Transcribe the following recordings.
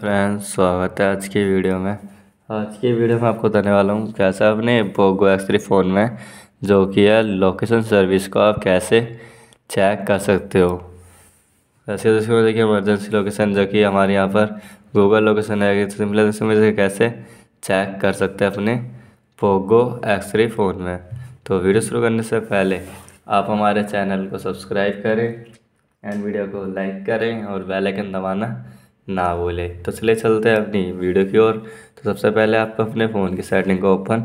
Friends स्वागत है आज की वीडियो में आज की वीडियो में आपको बताने वाला हूँ कैसे अपने पोगो एक्स थ्री फ़ोन में जो कि है लोकेशन सर्विस को आप कैसे चेक कर सकते हो वैसे तो इसमें देखिए इमरजेंसी लोकेशन जो कि हमारे यहाँ पर गूगल लोकेशन है तो सिंपल इसमें से कैसे चेक कर सकते हैं अपने पोगो एक्स थ्री फ़ोन में तो वीडियो शुरू करने से पहले आप हमारे चैनल को सब्सक्राइब करें एंड वीडियो को लाइक करें और बेल आइकन दबाना ना बोले तो चले चलते हैं अपनी वीडियो की ओर तो सबसे पहले आपको अपने फ़ोन की सेटिंग को ओपन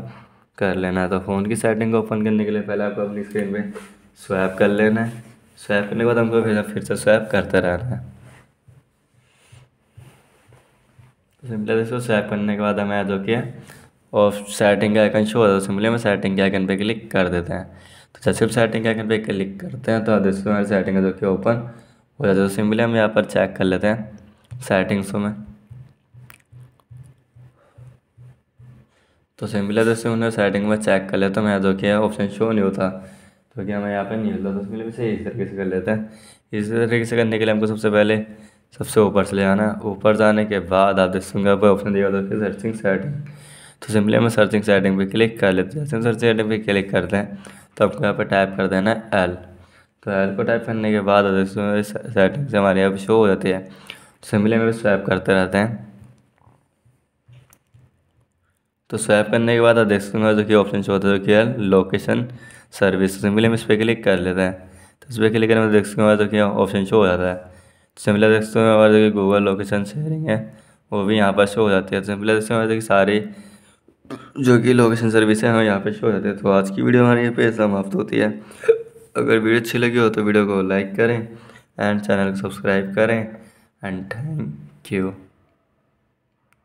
कर लेना है तो फ़ोन की सेटिंग को ओपन करने के लिए पहले आपको अपनी स्क्रीन पे स्वैप कर लेना है स्वैप करने के बाद हमको फिर फिर से स्वैप करते रहना है तो सिंपली इसको स्वैप करने के बाद हमें जो किया और सेटिंग का आइकन शो होता तो है सिंपली हमें सेटिंग के आइकन पे क्लिक कर देते हैं तो जैसे हम सेटिंग के आइकन पे क्लिक करते हैं तो देखो हमारी सेटिंग जो कि ओपन हो जाता है तो सिंपली हम यहाँ पर चेक कर लेते हैं सेटिंग्स में तो सिमिलर जैसे उन्हें सेटिंग में चेक कर लेता मैं जो कि ऑप्शन शो नहीं होता तो क्या हमें यहाँ पे नहीं होता तो उसके लिए भी सही तरीके से कर लेते हैं इस तरीके से करने के लिए हमको सबसे पहले सबसे ऊपर से ले आना ऊपर जाने के बाद आप देखेंगे आपको ऑप्शन दिया होता है सर्चिंग सेटिंग तो सिंपली हमें सर्चिंग सेटिंग पे क्लिक कर लेते हैं सर्चिंग सेटिंग पे क्लिक करते हैं तो आपको यहाँ पर टाइप कर देना एल तो एल को टाइप करने के बाद सेटिंग से हमारे यहाँ शो हो जाती है सिमिलर में भी स्वैप करते रहते हैं तो स्वैप करने के बाद आप देख सकते हैं जो कि ऑप्शन है जो कि है लोकेशन सर्विस सिमिलर में इस पर क्लिक कर लेते हैं तो इस पर क्लिक करने में देख सकते हैं जो कि ऑप्शन शो हो जाता है सिमिलर तो देख सकते हैं जो कि गूगल लोकेशन शेयरिंग है वो भी यहाँ पर शो हो जाती है सिमिलर तो देख सकते हैं सारी जो कि लोकेशन सर्विस है हम यहाँ पर शो हो जाती है तो आज की वीडियो हमारी यहाँ पे समाप्त होती है अगर वीडियो अच्छी लगी हो तो वीडियो को लाइक करें एंड चैनल को सब्सक्राइब करें and thank you.